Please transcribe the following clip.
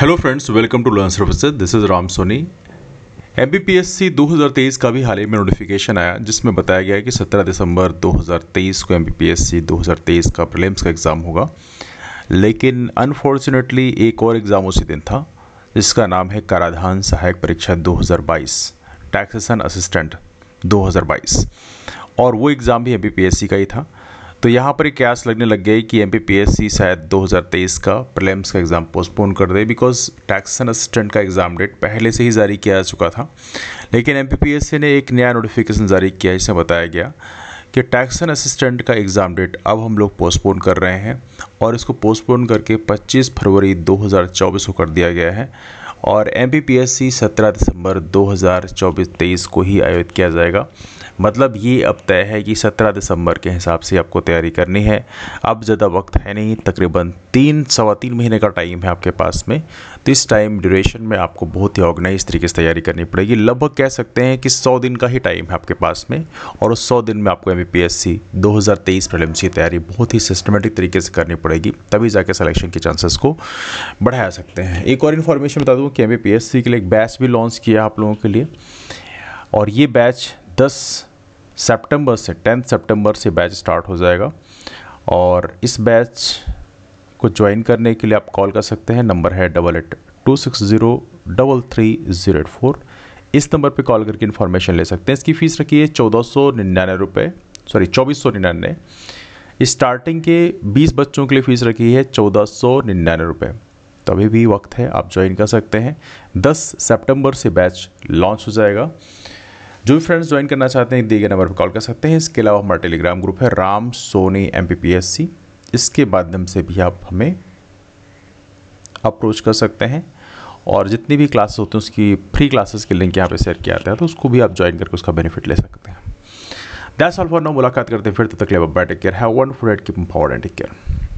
hello friends welcome to learn services this is Ram Soni M B P S C दो हज़ार तेईस का भी हाल ही में नोटिफिकेशन आया जिसमें बताया गया है कि सत्रह दिसंबर दो हज़ार तेईस को M B P S C दो हज़ार तेईस का प्रलेम्स का एग्ज़ाम होगा लेकिन अनफॉर्चुनेटली एक और एग्ज़ाम उसी दिन था जिसका नाम है कराधान सहायक परीक्षा दो हज़ार बाईस टैक्सेसन असिस्टेंट दो हज़ार बाईस और वो एग्ज़ाम भी M B P S C का ही था तो यहाँ पर एक क्यास लगने लग गई कि एम शायद 2023 का प्रलेम्स का एग्ज़ाम पोस्टपोन कर दे बिकॉज टैक्सन असिस्टेंट का एग्ज़ाम डेट पहले से ही जारी किया जा चुका था लेकिन एम ने एक नया नोटिफिकेशन जारी किया जिसमें बताया गया कि टैक्सन असिस्टेंट का एग्ज़ाम डेट अब हम लोग पोस्टपोन कर रहे हैं और इसको पोस्टपोन करके 25 फरवरी 2024 को कर दिया गया है और M P P S C सत्रह दिसंबर दो हज़ार चौबीस तेईस को ही आयोजित किया जाएगा मतलब ये अब तय है कि सत्रह दिसंबर के हिसाब से आपको तैयारी करनी है अब ज़्यादा वक्त है नहीं तकरीबन तीन सवा तीन महीने का टाइम है आपके पास में तो इस टाइम ड्यूरेशन में आपको बहुत ही ऑर्गेनाइज तरीके से तैयारी करनी पड़ेगी लगभग कह सकते हैं कि सौ दिन का ही टाइम है आपके पास में और उस सौ दिन में आपको M B P S C दो हज़ार तेईस प्रिलिम्स की तैयारी बहुत ही सिस्टमेटिक तरीके से करनी पड़ेगी तभी जाके सलेक्शन के चांसेस को बढ़ाया सकते हैं एक और इन्फॉर्मेशन बता दूँ कि एम के लिए एक बैच भी लॉन्च किया आप लोगों के लिए और ये बैच 10 सितंबर से 10 सितंबर से बैच स्टार्ट हो जाएगा और इस बैच को ज्वाइन करने के लिए आप कॉल कर सकते हैं नंबर है double eight two six zero double three zero eight four इस नंबर पे कॉल करके इन्फॉर्मेशन ले सकते हैं इसकी फ़ीस रखी है चौदह सौ निन्यानवे रुपये सॉरी चौबीस सौ निन्यानवे स्टार्टिंग के बीस बच्चों के लिए फ़ीस रखी है चौदह सौ निन्यानवे रुपये तो अभी भी वक्त है आप ज्वाइन कर सकते हैं 10 सितंबर से बैच लॉन्च हो जाएगा जो भी फ्रेंड्स ज्वाइन करना चाहते हैं दिए गए नंबर पर कॉल कर सकते हैं इसके अलावा हमारा टेलीग्राम ग्रुप है राम सोनी एम इसके माध्यम से भी आप हमें अप्रोच कर सकते हैं और जितनी भी क्लासेस होती हैं उसकी फ्री क्लासेस के लिंक यहाँ पे शेयर किया जाता है तो उसको भी आप ज्वाइन करके उसका बेनिफिट ले सकते हैं दैट्स ऑल फॉर नो मुलाकात करते हैं फिर तब तो तक ले bye take care have one food keep power and take care